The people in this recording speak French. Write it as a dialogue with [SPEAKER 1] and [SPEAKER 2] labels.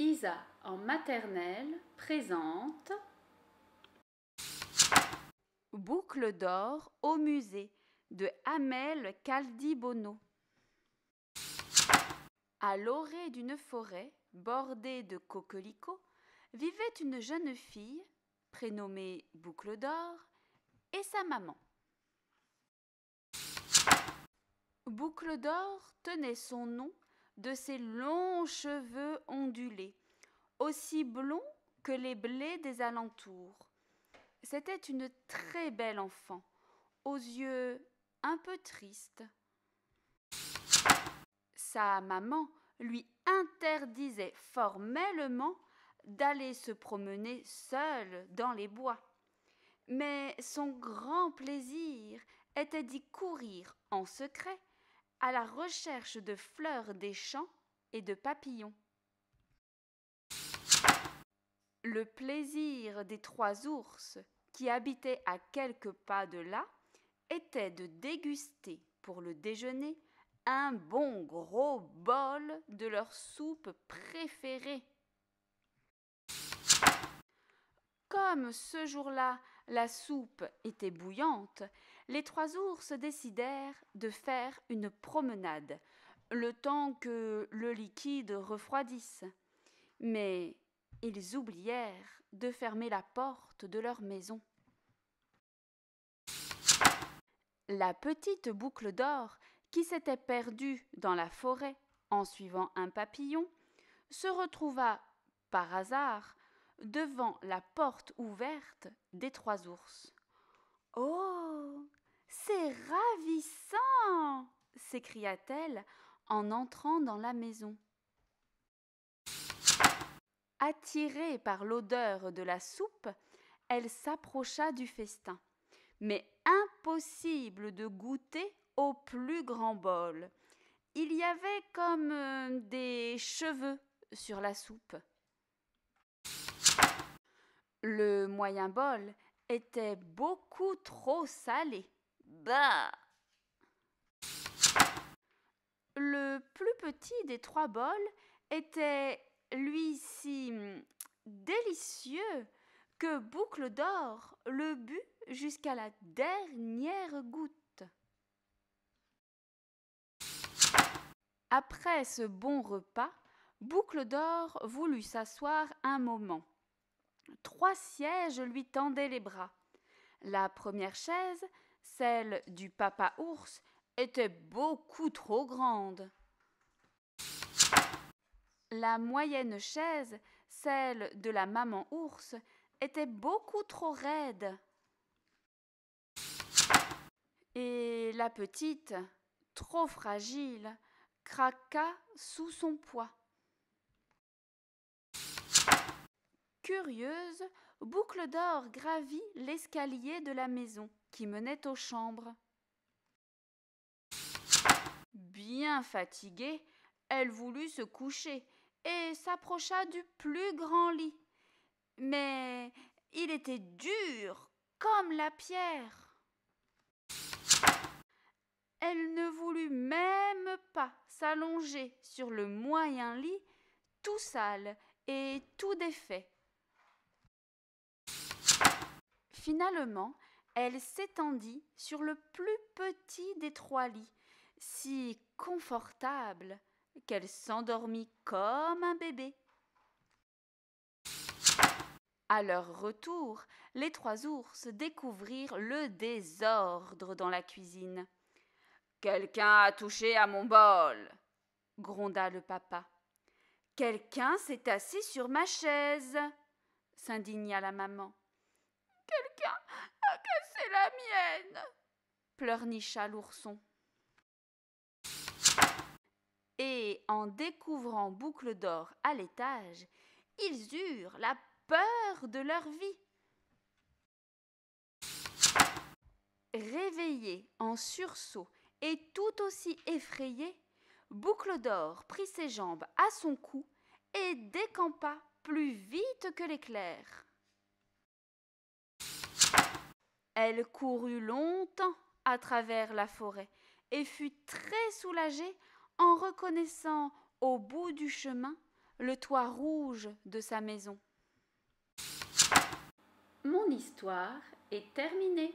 [SPEAKER 1] Isa en maternelle présente Boucle d'or au musée de Amel Caldibono. À l'orée d'une forêt bordée de coquelicots vivait une jeune fille prénommée Boucle d'or et sa maman. Boucle d'or tenait son nom de ses longs cheveux ondulés, aussi blonds que les blés des alentours. C'était une très belle enfant, aux yeux un peu tristes. Sa maman lui interdisait formellement d'aller se promener seule dans les bois. Mais son grand plaisir était d'y courir en secret à la recherche de fleurs des champs et de papillons. Le plaisir des trois ours qui habitaient à quelques pas de là était de déguster pour le déjeuner un bon gros bol de leur soupe préférée. comme ce jour-là la soupe était bouillante, les trois ours décidèrent de faire une promenade, le temps que le liquide refroidisse. Mais ils oublièrent de fermer la porte de leur maison. La petite boucle d'or, qui s'était perdue dans la forêt en suivant un papillon, se retrouva, par hasard, devant la porte ouverte des trois ours. Oh C'est ravissant s'écria-t-elle en entrant dans la maison. Attirée par l'odeur de la soupe, elle s'approcha du festin. Mais impossible de goûter au plus grand bol. Il y avait comme euh, des cheveux sur la soupe. Le moyen bol était beaucoup trop salé. Bah Le plus petit des trois bols était, lui, si délicieux que Boucle d'Or le but jusqu'à la dernière goutte. Après ce bon repas, Boucle d'Or voulut s'asseoir un moment. Trois sièges lui tendaient les bras. La première chaise, celle du papa ours, était beaucoup trop grande. La moyenne chaise, celle de la maman ours, était beaucoup trop raide. Et la petite, trop fragile, craqua sous son poids. Curieuse, Boucle d'Or gravit l'escalier de la maison qui menait aux chambres. Bien fatiguée, elle voulut se coucher et s'approcha du plus grand lit. Mais il était dur comme la pierre. Elle ne voulut même pas s'allonger sur le moyen lit, tout sale et tout défait. Finalement, elle s'étendit sur le plus petit des trois lits, si confortable qu'elle s'endormit comme un bébé. À leur retour, les trois ours découvrirent le désordre dans la cuisine. Quelqu'un a touché à mon bol, gronda le papa. Quelqu'un s'est assis sur ma chaise, s'indigna la maman pleurnicha l'ourson. Et en découvrant Boucle d'Or à l'étage, ils eurent la peur de leur vie. Réveillé en sursaut et tout aussi effrayé, Boucle d'Or prit ses jambes à son cou et décampa plus vite que l'éclair. Elle courut longtemps à travers la forêt et fut très soulagée en reconnaissant au bout du chemin le toit rouge de sa maison. Mon histoire est terminée.